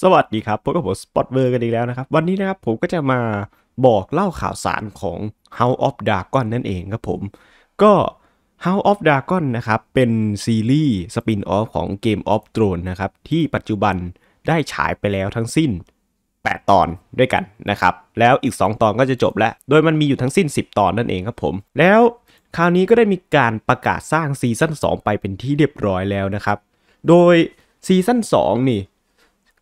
สวัสดีครับพบกับผมสปอตเวอร์กันอีกแล้วนะครับวันนี้นะครับผมก็จะมาบอกเล่าข่าวสารของ House of Dragon นั่นเองครับผม ก็ House of Dragon นะครับเป็นซีรีส์สปินออฟของ Game of Thrones นะครับที่ปัจจุบันได้ฉายไปแล้วทั้งสิ้น 8 ตอนด้วยกันนะครับ แล้วอีก 2 ตอนก็จะจบแล้ว โดยมันมีอยู่ทั้งสิ้น 10 ตอนนั่นเองครับผมแล้วคราวนี้ก็ได้มีการประกาศสร้างซีซั่น2 ไปเป็นที่เรียบร้อยแล้วนะครับ โดยซีซั่น2 นี่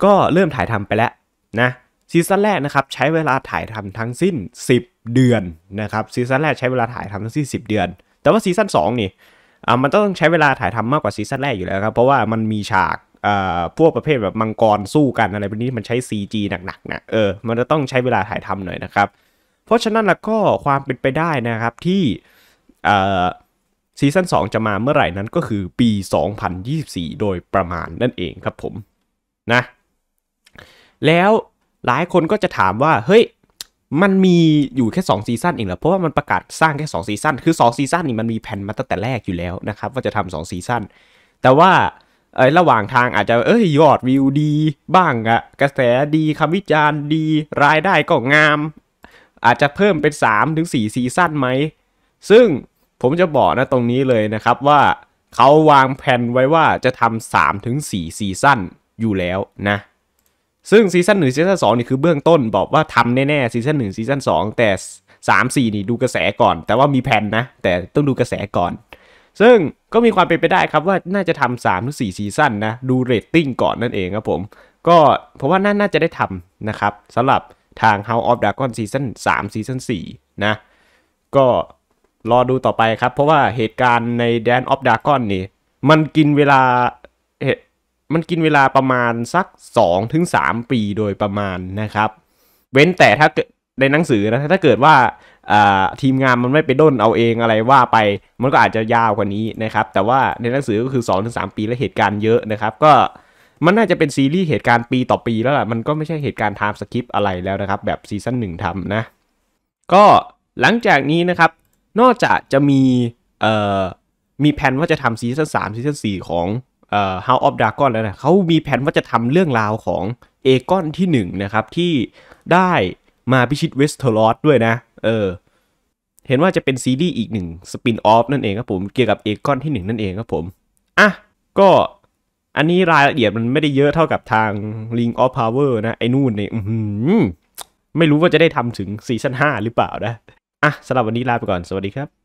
ก็เริ่มถ่ายทำไปแล้วนะซีซั่นแรกนะครับใช้เวลาถ่ายทำทั้งสิ้น 10 เดือนนะครับซีซั่นแรกใช้เวลาถ่ายทำทั้งสิ้น10 เดือน แต่ว่าซีซั่น2นี่อ่ามันต้องใช้เวลาถ่ายทำมากกว่าซีซั่นแรกอยู่แล้วครับเพราะว่ามันมีฉากอ่พวกประเภทแบบมังกรสู้กันอะไรแบบนี้มันใช้ CG หนักๆนะเออมันจะต้องใช้เวลาถ่ายทำหน่อยนะครับเพราะฉะนั้นแล้วก็ความเป็นไปได้นะครับที่อ่ซีซั่น2จะมาเมื่อไหร่นั้นก็คือปี 2024 โดยประมาณนั่นเองครับผมนะแล้วหลายคนก็จะถามว่า เฮ้ย มันมีอยู่แค่2ซีซั่นเองเหรอ เพราะว่ามันประกาศสร้างแค่2ซีซั่นคือ 2 ซีซั่นนี่มันมีแผนมาตั้งแต่แรกอยู่แล้วนะครับ ว่าจะทำ2ซีซั่นแต่ว่าไอ้ระหว่างทางอาจจะเอ้ย ยอดวิวดีบ้างอะ กระแสดีคำวิจารณ์ดีรายได้ก็งาม อาจจะเพิ่มเป็น 3 ถึง4ซีซั่นไหม ซึ่งผมจะบอกนะตรงนี้เลยนะครับว่าเขาวางแผนไว้ว่าจะทำ3ถึง4ซีซั่นอยู่แล้วนะซึ่งซีซั่นหนึ่งซีซั่นสองนี่คือเบื้องต้นบอกว่าทำแน่ๆซีซั่นหนึ่งซีซั่นสองแต่สามสี่นี่ดูกระแสก่อน แต่ว่ามีแผนนะ แต่ต้องดูกระแสก่อน ซึ่งก็มีความเป็นไปได้ครับว่าน่าจะทำสามหรือสี่ซีซั่นนะดูเรตติ้งก่อนนั่นเองครับผมก็เพราะว่าน่าจะได้ทำนะครับสำหรับทาง House of Dragon ซีซั่น3ซีซั่น4นะก็รอดูต่อไปครับ เพราะว่าเหตุการณ์ใน Dan of Dragon นี่มันกินเวลามันกินเวลาประมาณสัก 2-3 ปีโดยประมาณนะครับ เว้นแต่ถ้าในหนังสือนะถ้าเกิดว่าทีมงานมันไม่ไปด้นเอาเองอะไรว่าไป มันก็อาจจะยาวกว่านี้นะครับ แต่ว่าในหนังสือก็คือ 2-3 ปีและเหตุการณ์เยอะนะครับ ก็มันน่าจะเป็นซีรีส์เหตุการณ์ปีต่อปีแล้วล่ะมันก็ไม่ใช่เหตุการณ์ไทม์สคริปอะไรแล้วนะครับ แบบซีซั่นหนึ่งทำนะก็หลังจากนี้นะครับ นอกจากจะมีมีแผนว่าจะทำซีซั่นสามซีซั่นสี่ของเอ่อ House of Dragon แล้วนะ เขามีแผนว่าจะทำเรื่องราวของเอกอนที่หนึ่งนะครับ ที่ได้มาพิชิตเวสเทอร์ลอสด้วยนะ เออ เห็นว่าจะเป็นซีรีส์อีกหนึ่งสปินออฟนั่นเองครับผม เกี่ยวกับเอกอนที่หนึ่งนั่นเองครับผม อ่ะ ก็อันนี้รายละเอียดมันไม่ได้เยอะเท่ากับทาง Ring of Power นะ ไอ้นู่นเนี่ยไม่รู้ว่าจะได้ทำถึงซีซั่น5หรือเปล่านะ อ่ะสำหรับวันนี้ลาไปก่อน สวัสดีครับ